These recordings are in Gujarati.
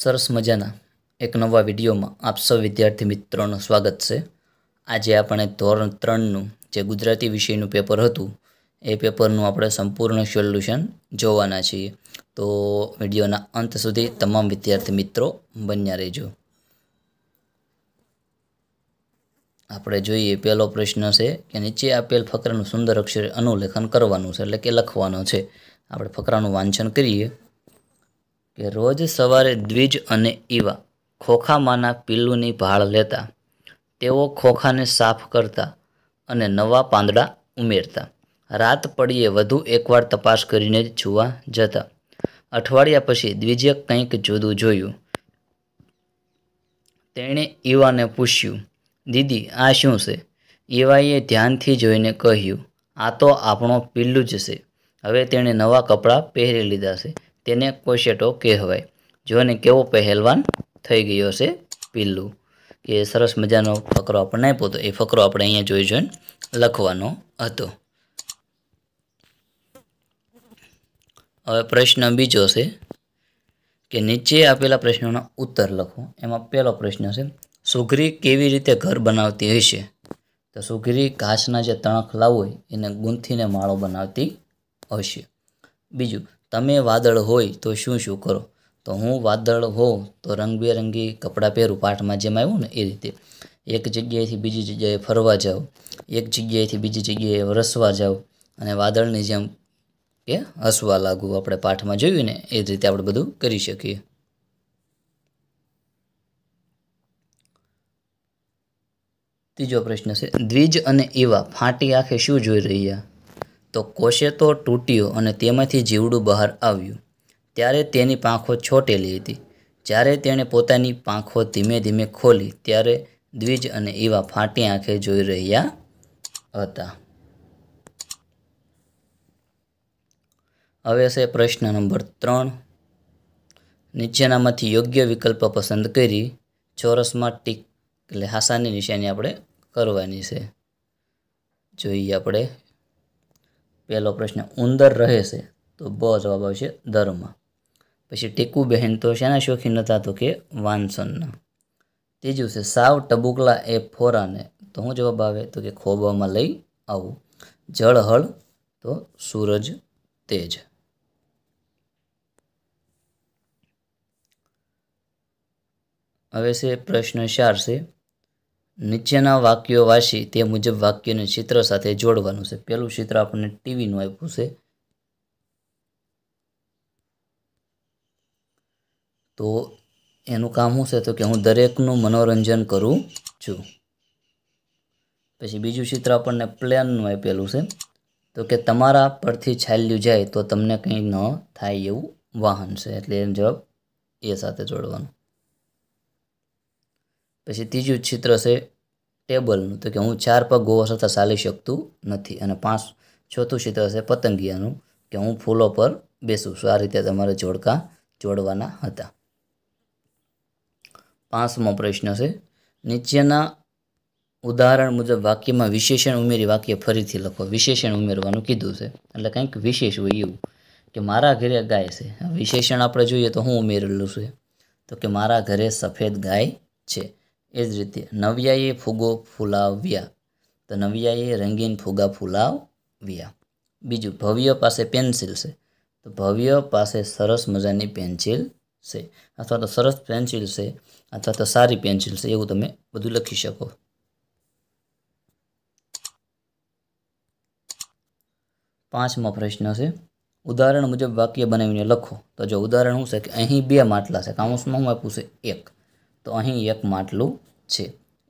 સરસ મજાના એક નવા વિડીયોમાં આપ સૌ વિદ્યાર્થી મિત્રોનું સ્વાગત છે આજે આપણે ધોરણ ત્રણનું જે ગુજરાતી વિષયનું પેપર હતું એ પેપરનું આપણે સંપૂર્ણ સોલ્યુશન જોવાના છીએ તો વિડીયોના અંત સુધી તમામ વિદ્યાર્થી મિત્રો બન્યા રહેજો આપણે જોઈએ પહેલો પ્રશ્ન છે કે નીચે આપેલ ફકરાનું સુંદર અક્ષરે અનુલેખન કરવાનું છે એટલે કે લખવાનો છે આપણે ફકરાનું વાંચન કરીએ કે રોજ સવારે દ્વિજ અને ઈવા ખોખામાંના પિલ્લુની ભાળ લેતા તેઓ ખોખાને સાફ કરતા અને નવા પાંદડા ઉમેરતા રાત પડીએ વધુ એકવાર તપાસ કરીને જોવા જતા અઠવાડિયા પછી દ્વિજે કંઈક જુદું જોયું તેણે ઈવાને પૂછ્યું દીદી આ શું છે ઈવાએ ધ્યાનથી જોઈને કહ્યું આ તો આપણો પિલ્લું જ છે હવે તેણે નવા કપડાં પહેરી લીધા છે તેને કોશેટો કહેવાય જો એને કેવો પહેલવાન થઈ ગયો છે પીલું કે સરસ મજાનો ફકરો આપણને આપ્યો હતો એ ફકરો આપણે અહીંયા જોઈ જોઈને લખવાનો હતો હવે પ્રશ્ન બીજો છે કે નીચે આપેલા પ્રશ્નોના ઉત્તર લખો એમાં પહેલો પ્રશ્ન છે સુઘરી કેવી રીતે ઘર બનાવતી હશે તો સુઘરી ઘાસના જે તણખલા હોય એને ગૂંથીને માળો બનાવતી હશે બીજું તમે વાદળ હોય તો શું શું કરો તો હું વાદળ હોઉં તો રંગબેરંગી કપડાં પહેરું પાઠમાં જેમ આવ્યું ને એ રીતે એક જગ્યાએથી બીજી જગ્યાએ ફરવા જાઓ એક જગ્યાએથી બીજી જગ્યાએ રસવા જાઓ અને વાદળની જેમ કે હસવા લાગુ આપણે પાઠમાં જોયું ને એ રીતે આપણે બધું કરી શકીએ ત્રીજો પ્રશ્ન છે દ્વિજ અને એવા ફાટી આંખે શું જોઈ રહ્યા તો તો તૂટ્યો અને તેમાંથી જીવડું બહાર આવ્યું ત્યારે તેની પાંખો છોટેલી હતી જ્યારે તેણે પોતાની પાંખો ધીમે ધીમે ખોલી ત્યારે દ્વિજ અને એવા ફાટી આંખે જોઈ રહ્યા હતા હવે છે પ્રશ્ન નંબર ત્રણ નીચેનામાંથી યોગ્ય વિકલ્પ પસંદ કરી ચોરસમાં ટીક એટલે હાસાની નિશાની આપણે કરવાની છે જોઈએ આપણે પહેલો પ્રશ્ન ઉંદર રહે છે તો બ જવાબ આવશે ધર્મ પછી ટેકુ બહેન તો શેના શોખીન હતા તો કે વાનસનના ત્રીજું છે સાવ ટબુકલા એ ફોરાને તો હું જવાબ આવે તો કે ખોબામાં લઈ આવું જળહળ તો સૂરજ તેજ હવે છે પ્રશ્ન ચાર છે નીચેના વાક્યો વાંચી તે મુજબ વાક્યને ચિત્ર સાથે જોડવાનું છે પહેલું ચિત્ર આપણને ટીવીનું આપ્યું છે તો એનું કામ શું છે તો કે હું દરેકનું મનોરંજન કરું છું પછી બીજું ચિત્ર આપણને પ્લેનનું આપેલું છે તો કે તમારા પરથી છાલ્યું જાય તો તમને કંઈ ન થાય એવું વાહન છે એટલે એનો જવાબ એ સાથે જોડવાનું પછી ત્રીજું ચિત્ર છે ટેબલનું તો કે હું ચાર પગ ગોવા છતાં ચાલી શકતું નથી અને પાંચ ચોથું ચિત્ર છે પતંગિયાનું કે હું ફૂલો પર બેસું છું આ રીતે તમારે જોડકા જોડવાના હતા પાંચમો પ્રશ્ન છે નીચેના ઉદાહરણ મુજબ વાક્યમાં વિશેષણ ઉમેરી વાક્ય ફરીથી લખો વિશેષણ ઉમેરવાનું કીધું છે એટલે કંઈક વિશેષ હોય એવું કે મારા ઘરે ગાય છે વિશેષણ આપણે જોઈએ તો હું ઉમેરેલું છે તો કે મારા ઘરે સફેદ ગાય છે એ જ રીતે નવ્યાએ ફુગો ફૂલાવ્યા તો નવ્યાએ રંગીન ફુગા ફૂલાવ્યા બીજું ભવ્ય પાસે પેન્સિલ છે તો ભવ્ય પાસે સરસ મજાની પેન્સિલ છે અથવા તો સરસ પેન્સિલ છે અથવા તો સારી પેન્સિલ છે એવું તમે બધું લખી શકો પાંચમો પ્રશ્ન છે ઉદાહરણ મુજબ વાક્ય બનાવીને લખો તો જો ઉદાહરણ શું છે કે અહીં બે માટલા છે કાઉન્સમાં હું આપું છે એક તો અહીં એક માટલું છે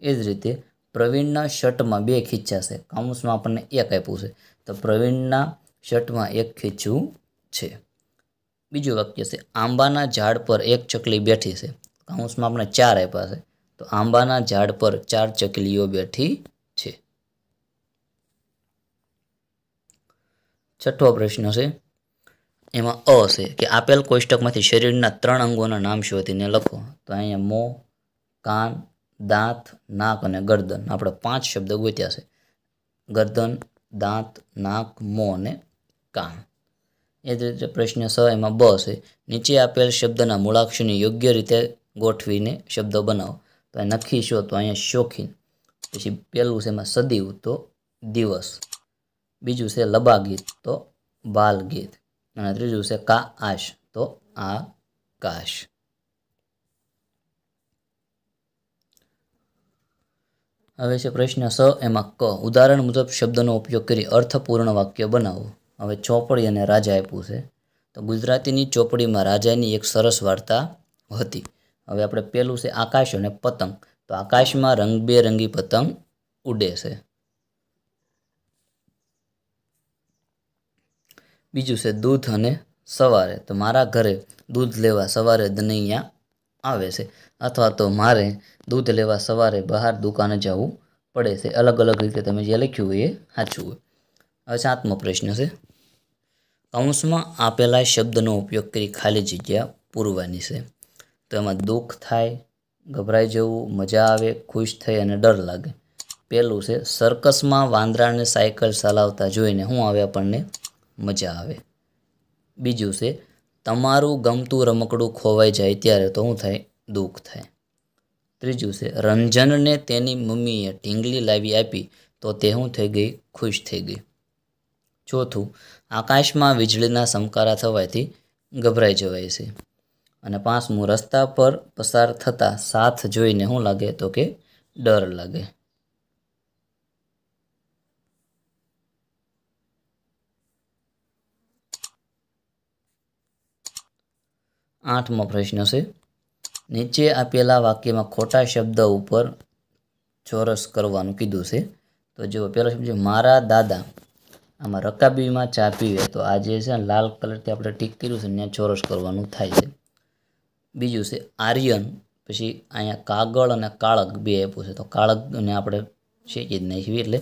એ જ રીતે પ્રવીણના શર્ટમાં બે ખીચ્યા છે કાઉન્સમાં આપણને એક આપ્યું છે તો પ્રવીણના શર્ટમાં એક ખીચ્યું છે બીજું વાક્ય છે આંબાના ઝાડ પર એક ચકલી બેઠી છે કાઉન્સમાં આપણે ચાર આપ્યા છે તો આંબાના ઝાડ પર ચાર ચકલીઓ બેઠી છે છઠ્ઠો પ્રશ્ન છે એમાં અ છે કે આપેલ કોષ્ટકમાંથી શરીરના ત્રણ અંગોના નામ શોધીને લખો તો અહીંયા મોં કાન દાંત નાક અને ગરદન આપણે પાંચ શબ્દ ગોત્યા છે ગરદન દાંત નાક મોં અને કાન એ જ રીતે પ્રશ્ન સ એમાં બ છે નીચે આપેલ શબ્દના મૂળાક્ષરને યોગ્ય રીતે ગોઠવીને શબ્દ બનાવો તો નખી નખીશો તો અહીંયા શોખીન પછી પહેલું છે એમાં સદીવ તો દિવસ બીજું છે લબા ગીત તો બાલ ગીત અને ત્રીજું છે કા આશ તો આ કાશ હવે છે પ્રશ્ન સ એમાં ક ઉદાહરણ મુજબ શબ્દનો ઉપયોગ કરી અર્થપૂર્ણ વાક્ય બનાવો હવે ચોપડી અને રાજા આપ્યું છે તો ગુજરાતીની ચોપડીમાં રાજાની એક સરસ વાર્તા હતી હવે આપણે પહેલું છે આકાશ અને પતંગ તો આકાશમાં રંગબેરંગી પતંગ ઉડે છે બીજું છે દૂધ અને સવારે તો મારા ઘરે દૂધ લેવા સવારે દનૈયા આવે છે અથવા તો મારે દૂધ લેવા સવારે બહાર દુકાને જવું પડે છે અલગ અલગ રીતે તમે જે લખ્યું હોય એ સાચું હોય હવે સાતમો પ્રશ્ન છે કૌંસમાં આપેલા શબ્દનો ઉપયોગ કરી ખાલી જગ્યા પૂરવાની છે તો એમાં દુઃખ થાય ગભરાઈ જવું મજા આવે ખુશ થઈ અને ડર લાગે પહેલું છે સર્કસમાં વાંદરાને સાયકલ ચલાવતા જોઈને હું આવે આપણને મજા આવે બીજું છે તમારું ગમતું રમકડું ખોવાઈ જાય ત્યારે તો શું થાય દુઃખ થાય ત્રીજું છે રંજનને તેની મમ્મીએ ઢીંગલી લાવી આપી તો તે શું થઈ ગઈ ખુશ થઈ ગઈ ચોથું આકાશમાં વીજળીના સમકારા થવાથી ગભરાઈ જવાય છે અને પાંચમું રસ્તા પર પસાર થતાં સાથ જોઈને શું લાગે તો કે ડર લાગે આઠમો પ્રશ્ન છે નીચે આપેલા વાક્યમાં ખોટા શબ્દ ઉપર ચોરસ કરવાનું કીધું છે તો જો પહેલો શબ્દ છે મારા દાદા આમાં રકાબીમાં ચા પીવે તો આ જે છે લાલ કલરથી આપણે ટીક કર્યું છે ત્યાં ચોરસ કરવાનું થાય છે બીજું છે આર્યન પછી અહીંયા કાગળ અને કાળક બે આપ્યું છે તો કાળકને આપણે શેકી જ નાખીએ એટલે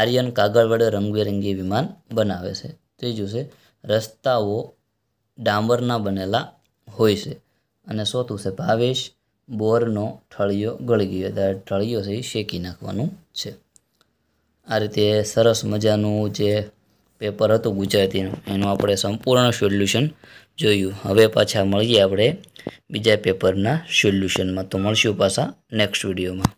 આર્યન કાગળ વડે રંગબેરંગી વિમાન બનાવે છે ત્રીજું છે રસ્તાઓ ડાંબરના બનેલા હોય છે અને ચોથું છે ભાવેશ બોરનો ઠળિયો ગળી ગયો એટલે ઠળિયો છે એ શેકી નાખવાનું છે આ રીતે સરસ મજાનું જે પેપર હતું ગુજરાતીનું એનું આપણે સંપૂર્ણ સોલ્યુશન જોયું હવે પાછા મળીએ આપણે બીજા પેપરના સોલ્યુશનમાં તો મળશું પાછા નેક્સ્ટ વિડીયોમાં